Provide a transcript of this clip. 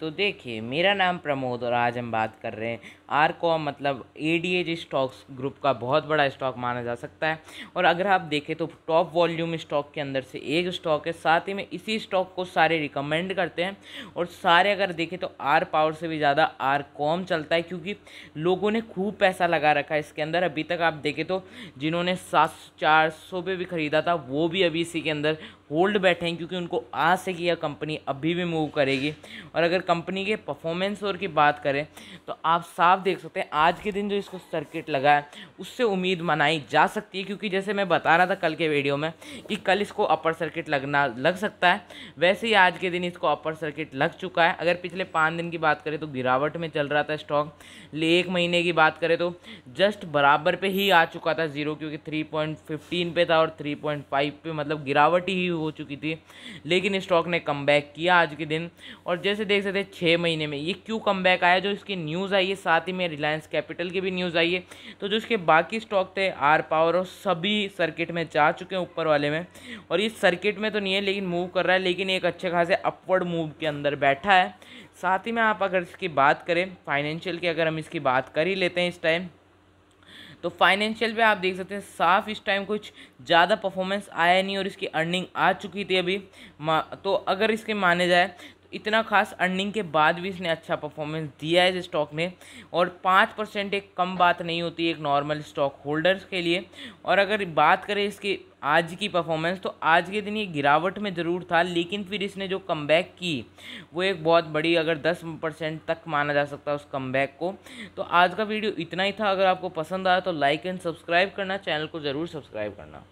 तो देखिए मेरा नाम प्रमोद और आज हम बात कर रहे हैं आर कॉम मतलब A D AG stocks group का बहुत बड़ा स्टॉक माना जा सकता है और अगर आप देखें तो टॉप वॉल्यूम स्टॉक के अंदर से एक स्टॉक है साथ ही में इसी स्टॉक को सारे रिकमेंड करते हैं और सारे अगर देखें तो आर पावर से भी ज़्यादा आर कॉम चलता है क्योंकि लोगों ने खूब पैसा लगा रखा है इसके अंदर अभी तक आप देखें तो जिन्होंने सात चार सौ पे भी ख़रीदा था वो भी अभी इसी के अंदर होल्ड बैठे हैं क्योंकि उनको आस है कि यह कंपनी अभी भी मूव करेगी और अगर कंपनी के परफॉर्मेंस और की बात करें तो आप साफ देख सकते हैं आज के दिन जो इसको सर्किट लगा है उससे उम्मीद मनाई जा सकती है क्योंकि जैसे मैं बता रहा था कल के वीडियो में कि कल इसको अपर सर्किट लगना लग सकता है वैसे ही आज के दिन इसको अपर सर्किट लग चुका है अगर पिछले पाँच दिन की बात करें तो गिरावट में चल रहा था स्टॉक ले एक महीने की बात करें तो जस्ट बराबर पर ही आ चुका था ज़ीरो क्योंकि थ्री पॉइंट फिफ्टीन पे था और थ्री पॉइंट फाइव मतलब गिरावट ही हो चुकी थी लेकिन स्टॉक ने कम किया आज के दिन और जैसे देख सकते छः महीने में ये क्यों कम आया जो इसकी न्यूज़ आई है साथ ही में रिलायंस कैपिटल की भी न्यूज़ आई है तो जो इसके बाकी स्टॉक थे आर पावर और सभी सर्किट में जा चुके हैं ऊपर वाले में और ये सर्किट में तो नहीं है लेकिन मूव कर रहा है लेकिन एक अच्छे खासे अपवर्ड मूव के अंदर बैठा है साथ ही में आप अगर इसकी बात करें फाइनेंशियल की अगर हम इसकी बात कर ही लेते हैं इस टाइम तो फाइनेंशियल पे आप देख सकते हैं साफ इस टाइम कुछ ज़्यादा परफॉर्मेंस आया नहीं और इसकी अर्निंग आ चुकी थी अभी तो अगर इसके माने जाए इतना खास अर्निंग के बाद भी इसने अच्छा परफॉर्मेंस दिया है इस स्टॉक ने और पाँच परसेंट एक कम बात नहीं होती एक नॉर्मल स्टॉक होल्डर्स के लिए और अगर बात करें इसके आज की परफॉर्मेंस तो आज के दिन ये गिरावट में ज़रूर था लेकिन फिर इसने जो कम की वो एक बहुत बड़ी अगर दस परसेंट तक माना जा सकता है उस कम को तो आज का वीडियो इतना ही था अगर आपको पसंद आया तो लाइक एंड सब्सक्राइब करना चैनल को ज़रूर सब्सक्राइब करना